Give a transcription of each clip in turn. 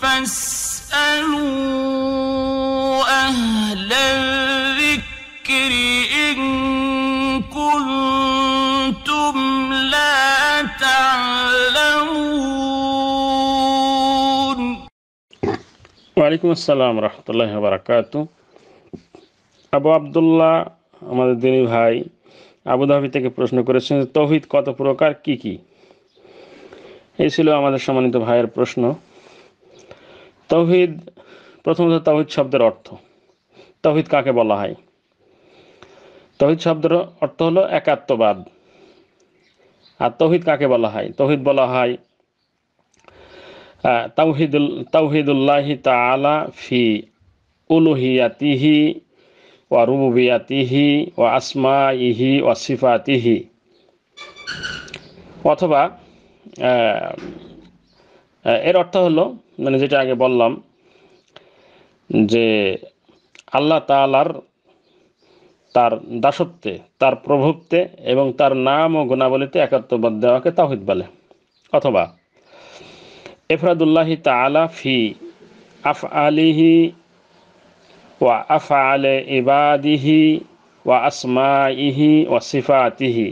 فاسألوا أهل الذكر إن كنتم لا تعلمون وعليكم السلام ورحمة الله وبركاته আবু আবদুল্লাহ আমাদের দিনী ভাই আবুধাবি থেকে প্রশ্ন করেছেন তৌহিদ কত প্রকার কি কি এই ছিল আমাদের সম্মানিত ভাইয়ের প্রশ্ন তৌহিদ প্রথমত তাওহিদ শব্দের অর্থ তাওহিদ কাকে বলা হয় তহিদ শব্দের অর্থ হলো একাত্মবাদ আর তৌহিদ কাকে বলা হয় তৌহিদ বলা হয় তৌহিদুল তাওহিদুল্লাহি তালা ফি উলুহিয়াতিহি ও রুবুবিয়াতিহি ও আসমা ইহি ও সিফাতিহি অথবা এর অর্থ হলো মানে যেটা আগে বললাম যে আল্লাহ তালার তার দাসত্বে তার প্রভুত্বে এবং তার নাম ও গুণাবলীতে একাত্মবাদ দেওয়াকে তাহিদ বলে অথবা এফরাদুল্লাহি তালা ফি আফ আলিহি ওয়া আফ আলে ইবাদিহি ওয়া আসমা ইহি ওয়া সিফাতিহি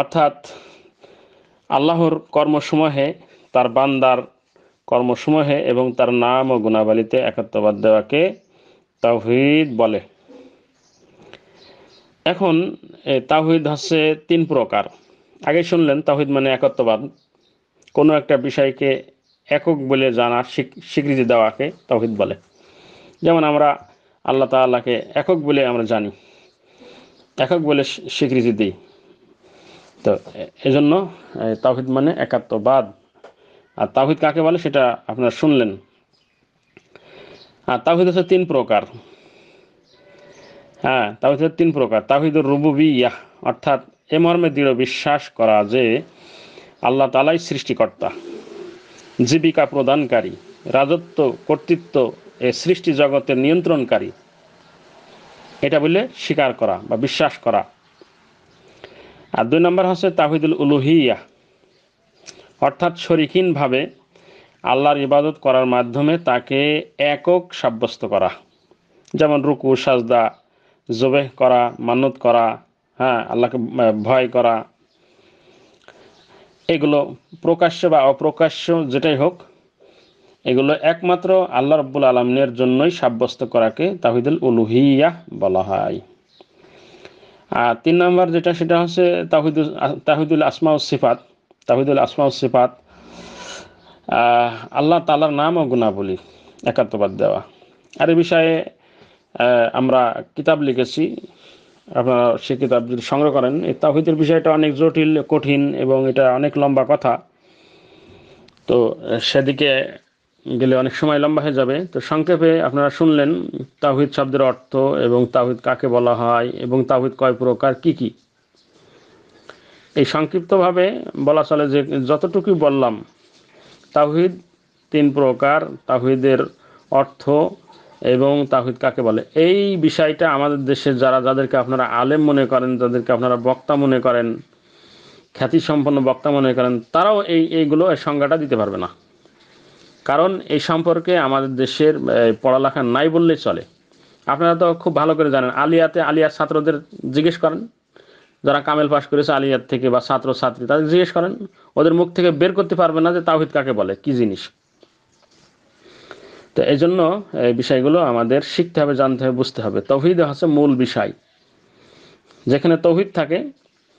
অর্থাৎ আল্লাহর কর্মসমূহে তার বান্দার কর্মসমূহে এবং তার নাম ও গুণাবলীতে একত্ববাদ দেওয়াকে তাহিদ বলে এখন তাহিদ হচ্ছে তিন প্রকার আগে শুনলেন তাহিদ মানে একত্ববাদ কোনো একটা বিষয়কে একক বলে জানা স্বীকৃতি দেওয়াকে তাহিদ বলে যেমন আমরা আল্লাহ তাল্লাহকে একক বলে আমরা জানি একক বলে স্বীকৃতি দিই তো এজন্য তাহিদ মানে একাত্মবাদ আর তাহিদ কাকে বলে সেটা আপনারা শুনলেন আর তাহিদ হচ্ছে তিন প্রকার হ্যাঁ তাওহিদ হচ্ছে তিন প্রকার বি ইয়াহ অর্থাৎ এ মর্মে দৃঢ় বিশ্বাস করা যে আল্লাহ তালাই সৃষ্টিকর্তা জীবিকা প্রদানকারী রাজত্ব কর্তৃত্ব এ সৃষ্টি জগতের নিয়ন্ত্রণকারী এটা বলে স্বীকার করা বা বিশ্বাস করা আর দুই নম্বর হচ্ছে তাহিদুল উলুহিয়া অর্থাৎ শরিকিনভাবে আল্লাহর ইবাদত করার মাধ্যমে তাকে একক সাব্যস্ত করা যেমন রুকু সাজদা জোবেহ করা মানত করা হ্যাঁ আল্লাহকে ভয় করা এগুলো প্রকাশ্য বা অপ্রকাশ্য যেটাই হোক এগুলো একমাত্র আল্লাহ রব্বুল আলমিনের জন্যই সাব্যস্ত করাকে তাহিদুল উলুহিয়া বলা হয় আর তিন নম্বর যেটা সেটা হচ্ছে তাহিদুল তাহিদুল আসমা সিফাত তাহিদুল আসমা সিফাত আল্লাহ তালার নাম ও গুণাবলী একাত্মবাদ দেওয়া আর এ বিষয়ে আমরা কিতাব লিখেছি আপনারা সে কিতাব যদি সংগ্রহ করেন এই তাহিদের বিষয়টা অনেক জটিল কঠিন এবং এটা অনেক লম্বা কথা তো সেদিকে গেলে অনেক সময় লম্বা হয়ে যাবে তো সংক্ষেপে আপনারা শুনলেন তাহিদ শব্দের অর্থ এবং তাহিদ কাকে বলা হয় এবং তাহিদ কয় প্রকার কি কি এই সংক্ষিপ্তভাবে বলা চলে যে যতটুকু বললাম তাহিদ তিন প্রকার তাহিদের অর্থ এবং তাহিদ কাকে বলে এই বিষয়টা আমাদের দেশে যারা যাদেরকে আপনারা আলেম মনে করেন যাদেরকে আপনারা বক্তা মনে করেন খ্যাতিসম্পন্ন বক্তা মনে করেন তারাও এই এইগুলো সংজ্ঞাটা দিতে পারবে না কারণ এই সম্পর্কে আমাদের দেশের পড়ালেখা নাই বললেই চলে আপনারা তো খুব ভালো করে জানেন আলিয়াতে আলিয়ার ছাত্রদের জিজ্ঞেস করেন যারা কামেল পাশ করেছে আলিয়ার থেকে বা ছাত্র ছাত্রী তাদের জিজ্ঞেস করেন ওদের মুখ থেকে বের করতে পারবে না যে তাওহিদ কাকে বলে কি জিনিস তো এই জন্য এই বিষয়গুলো আমাদের শিখতে হবে জানতে হবে বুঝতে হবে তৌহিদ হচ্ছে মূল বিষয় যেখানে তৌহিদ থাকে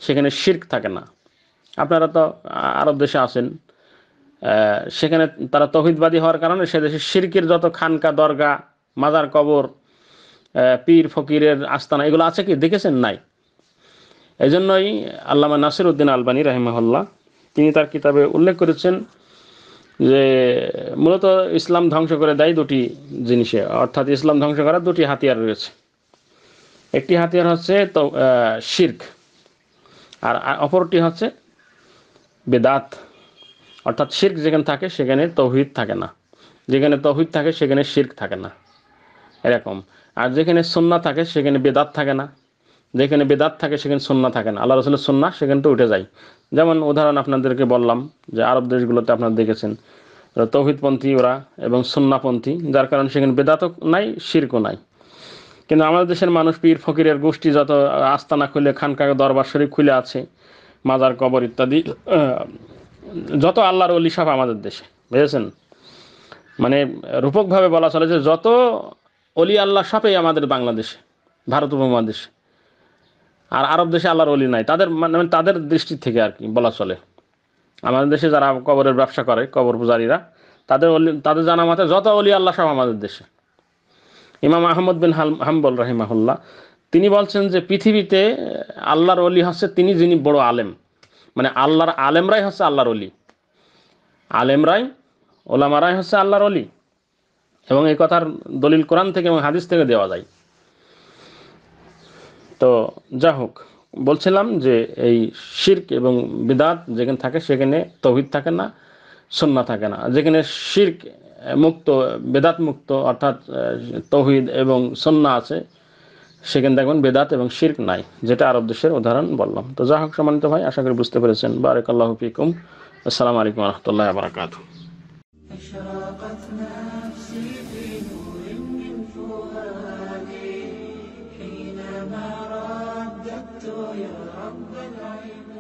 সেখানে শির্ক থাকে না আপনারা তো আরব দেশে আছেন সেখানে তারা তহিদবাদী হওয়ার কারণে সে দেশে সিরকির যত খানকা দরগা মাজার কবর পীর ফকিরের আস্তানা এগুলো আছে কি দেখেছেন নাই এই জন্যই আল্লামা নাসির উদ্দিন আলবানী রাহিমহল্লা তিনি তার কিতাবে উল্লেখ করেছেন যে মূলত ইসলাম ধ্বংস করে দেয় দুটি জিনিসে অর্থাৎ ইসলাম ধ্বংস করার দুটি হাতিয়ার রয়েছে একটি হাতিয়ার হচ্ছে তো শির্ক আর অপরটি হচ্ছে বেদাত অর্থাৎ শির্ক যেখানে থাকে সেখানে তৌহিদ থাকে না যেখানে তৌহিদ থাকে সেখানে শির্ক থাকে না এরকম আর যেখানে সন্না থাকে সেখানে বেদাত থাকে না যেখানে বেদাত থাকে সেখানে সন্না থাকে না আল্লাহ রসুলের সন্না সেখানে তো উঠে যায় যেমন উদাহরণ আপনাদেরকে বললাম যে আরব দেশগুলোতে আপনারা দেখেছেন তৌহিদপন্থী ওরা এবং সন্নাপন্থী যার কারণে সেখানে বেদাতও নাই শিরকও নাই কিন্তু আমাদের দেশের মানুষ পীর ফকিরের গোষ্ঠী যত আস্তানা খুলে খানকা দরবার শরীফ খুলে আছে মাজার কবর ইত্যাদি যত আল্লাহর অলি সব আমাদের দেশে বুঝেছেন মানে রূপকভাবে বলা চলে যে যত অলি আল্লাহ সাপেই আমাদের বাংলাদেশে ভারত উপমহাদেশে আর আরব দেশে আল্লাহর অলি নাই তাদের মানে, মানে তাদের দৃষ্টি থেকে আর কি বলা চলে আমাদের দেশে যারা কবরের ব্যবসা করে কবর পূজারীরা তাদের অলি তাদের জানা মতে যত অলি আল্লাহ সব আমাদের দেশে ইমাম আহমদ বিন হাল হাম্বল রাহিমাহুল্লাহ তিনি বলছেন যে পৃথিবীতে আল্লাহর অলি হচ্ছে তিনি যিনি বড় আলেম মানে আল্লাহর আলেমরাই হচ্ছে আল্লাহর অলি আলেমরাই ওলামারাই হচ্ছে আল্লাহর অলি এবং এই কথার দলিল কোরআন থেকে এবং হাদিস থেকে দেওয়া যায় তো যা হোক বলছিলাম যে এই শির্ক এবং বিদাত যেখানে থাকে সেখানে তহিদ থাকে না সন্না থাকে না যেখানে শির্ক মুক্ত বেদাত মুক্ত অর্থাৎ তহিদ এবং সন্না আছে সেখানে দেখবেন বেদাত এবং শির্ক নাই যেটা আরব দেশের উদাহরণ বললাম তো যা হোক সম্মানিত ভাই আশা করি বুঝতে পেরেছেন বারেক আল্লাহ ফিকুম আসসালামু আলাইকুম রহমতুল্লাহ বারাকাত يا رب